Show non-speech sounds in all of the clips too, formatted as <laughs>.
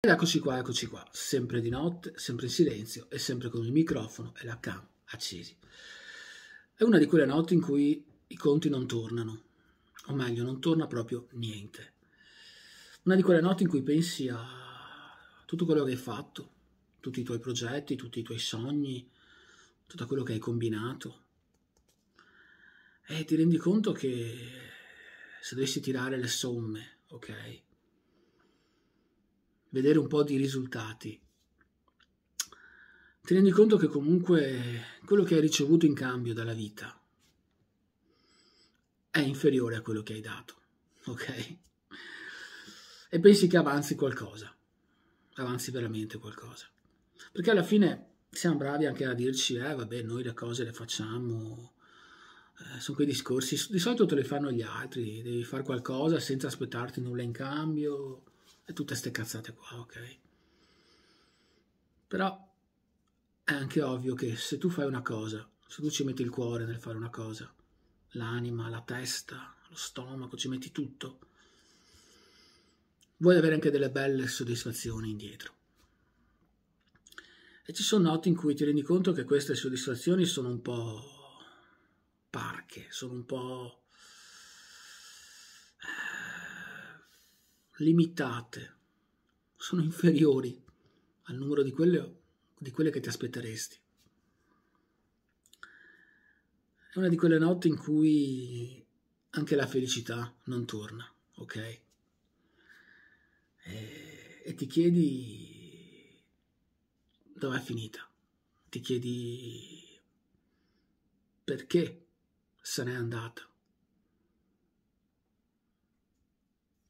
Ed eccoci qua, eccoci qua, sempre di notte, sempre in silenzio e sempre con il microfono e la cam accesi. È una di quelle notti in cui i conti non tornano, o meglio, non torna proprio niente. Una di quelle notti in cui pensi a tutto quello che hai fatto, tutti i tuoi progetti, tutti i tuoi sogni, tutto quello che hai combinato. E ti rendi conto che se dovessi tirare le somme, ok? vedere un po' di risultati. Tenendo conto che comunque quello che hai ricevuto in cambio dalla vita è inferiore a quello che hai dato, ok? E pensi che avanzi qualcosa, avanzi veramente qualcosa. Perché alla fine siamo bravi anche a dirci, eh vabbè, noi le cose le facciamo, eh, sono quei discorsi, di solito te le fanno gli altri, devi fare qualcosa senza aspettarti nulla in cambio, e tutte ste cazzate qua, ok? Però è anche ovvio che se tu fai una cosa, se tu ci metti il cuore nel fare una cosa, l'anima, la testa, lo stomaco, ci metti tutto, vuoi avere anche delle belle soddisfazioni indietro. E ci sono notti in cui ti rendi conto che queste soddisfazioni sono un po' parche, sono un po' limitate, sono inferiori al numero di quelle, di quelle che ti aspetteresti. È una di quelle notti in cui anche la felicità non torna, ok? E, e ti chiedi dove è finita, ti chiedi perché se n'è andata.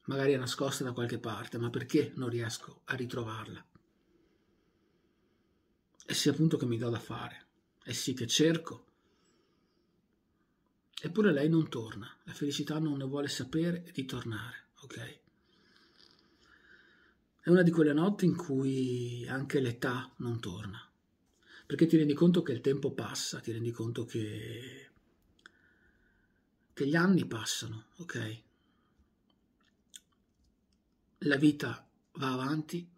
magari è nascosta da qualche parte, ma perché non riesco a ritrovarla? E sì appunto che mi do da fare, è sì che cerco. Eppure lei non torna, la felicità non ne vuole sapere di tornare, ok? È una di quelle notti in cui anche l'età non torna, perché ti rendi conto che il tempo passa, ti rendi conto che, che gli anni passano, ok? la vita va avanti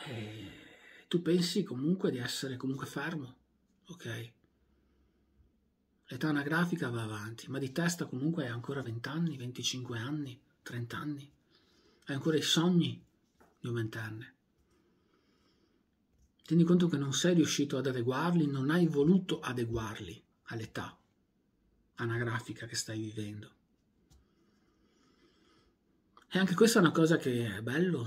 e eh, tu pensi comunque di essere comunque fermo, ok? L'età anagrafica va avanti, ma di testa comunque hai ancora 20 anni, 25 anni, 30 anni. Hai ancora i sogni di un ventenne. Tieni conto che non sei riuscito ad adeguarli, non hai voluto adeguarli all'età anagrafica che stai vivendo. E anche questa è una cosa che è bello,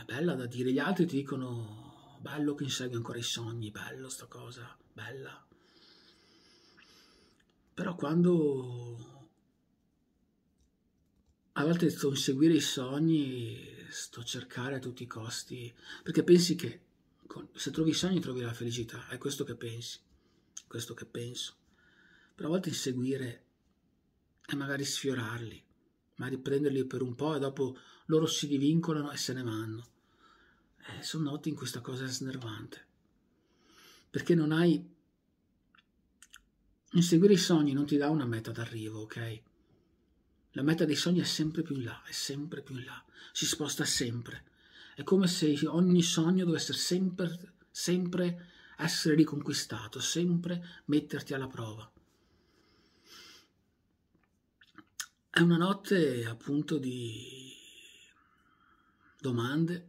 è bella da dire. Gli altri ti dicono, bello che insegui ancora i sogni, bello sta cosa, bella. Però quando a volte sto inseguire i sogni, sto cercare a tutti i costi, perché pensi che se trovi i sogni trovi la felicità, è questo che pensi, questo che penso. Però a volte inseguire e magari sfiorarli ma riprenderli per un po' e dopo loro si divincolano e se ne vanno. Eh, sono noti in questa cosa snervante. Perché non hai... Inseguire i sogni non ti dà una meta d'arrivo, ok? La meta dei sogni è sempre più in là, è sempre più in là, si sposta sempre. È come se ogni sogno dovesse sempre, sempre essere riconquistato, sempre metterti alla prova. È una notte appunto di domande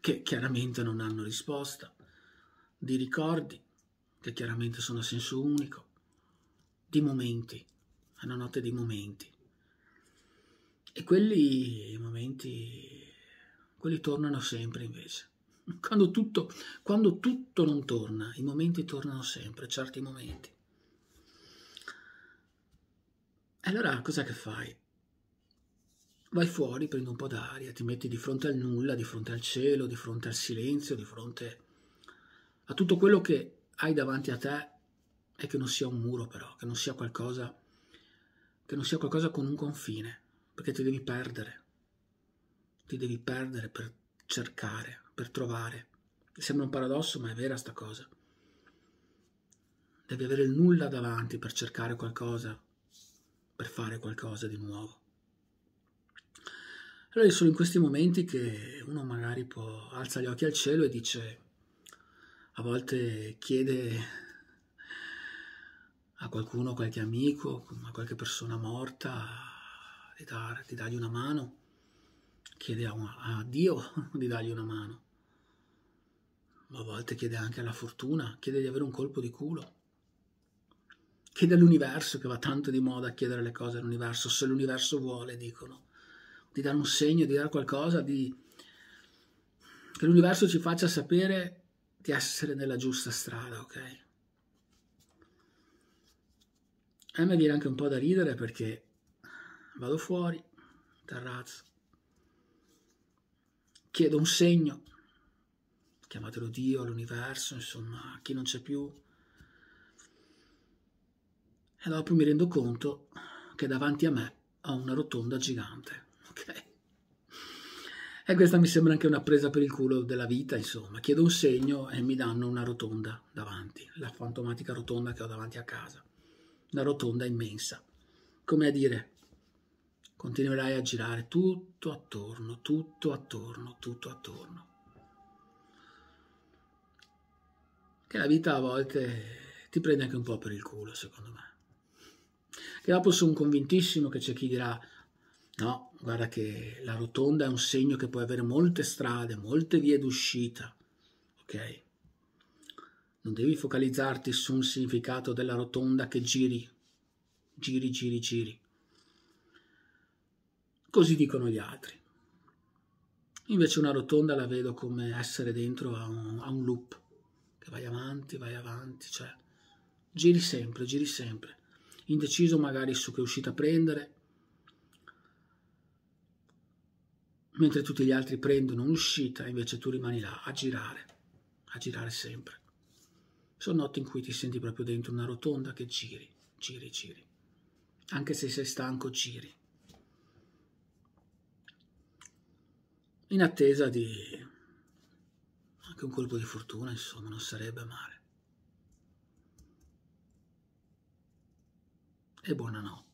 che chiaramente non hanno risposta, di ricordi che chiaramente sono a senso unico, di momenti, è una notte di momenti. E quelli, i momenti, quelli tornano sempre invece. Quando tutto, quando tutto non torna, i momenti tornano sempre, certi momenti. allora cosa che fai? Vai fuori, prendi un po' d'aria, ti metti di fronte al nulla, di fronte al cielo, di fronte al silenzio, di fronte a tutto quello che hai davanti a te e che non sia un muro però, che non sia qualcosa, che non sia qualcosa con un confine, perché ti devi perdere, ti devi perdere per cercare, per trovare. Sembra un paradosso, ma è vera sta cosa. Devi avere il nulla davanti per cercare qualcosa, per fare qualcosa di nuovo. Allora sono in questi momenti che uno magari può alza gli occhi al cielo e dice, a volte chiede a qualcuno, qualche amico, a qualche persona morta di, dar, di dargli una mano, chiede a, a Dio <laughs> di dargli una mano, ma a volte chiede anche alla fortuna, chiede di avere un colpo di culo Chiede all'universo, che va tanto di moda a chiedere le cose all'universo, se l'universo vuole, dicono, di dare un segno, di dare qualcosa, di... che l'universo ci faccia sapere di essere nella giusta strada, ok? A me viene anche un po' da ridere perché vado fuori, terrazzo, chiedo un segno, chiamatelo Dio, l'universo, insomma, chi non c'è più, e dopo mi rendo conto che davanti a me ho una rotonda gigante. <laughs> Ok? E questa mi sembra anche una presa per il culo della vita, insomma. Chiedo un segno e mi danno una rotonda davanti, la fantomatica rotonda che ho davanti a casa. Una rotonda immensa. Come a dire, continuerai a girare tutto attorno, tutto attorno, tutto attorno. Che la vita a volte ti prende anche un po' per il culo, secondo me. E dopo sono convintissimo che c'è chi dirà no, guarda che la rotonda è un segno che può avere molte strade, molte vie d'uscita, ok? Non devi focalizzarti su un significato della rotonda che giri, giri, giri, giri. Così dicono gli altri. Invece una rotonda la vedo come essere dentro a un, a un loop, che vai avanti, vai avanti, cioè giri sempre, giri sempre indeciso magari su che uscita prendere, mentre tutti gli altri prendono un'uscita, invece tu rimani là a girare, a girare sempre. Sono notti in cui ti senti proprio dentro una rotonda che giri, giri, giri. Anche se sei stanco, giri. In attesa di anche un colpo di fortuna, insomma, non sarebbe male. e buonanotte.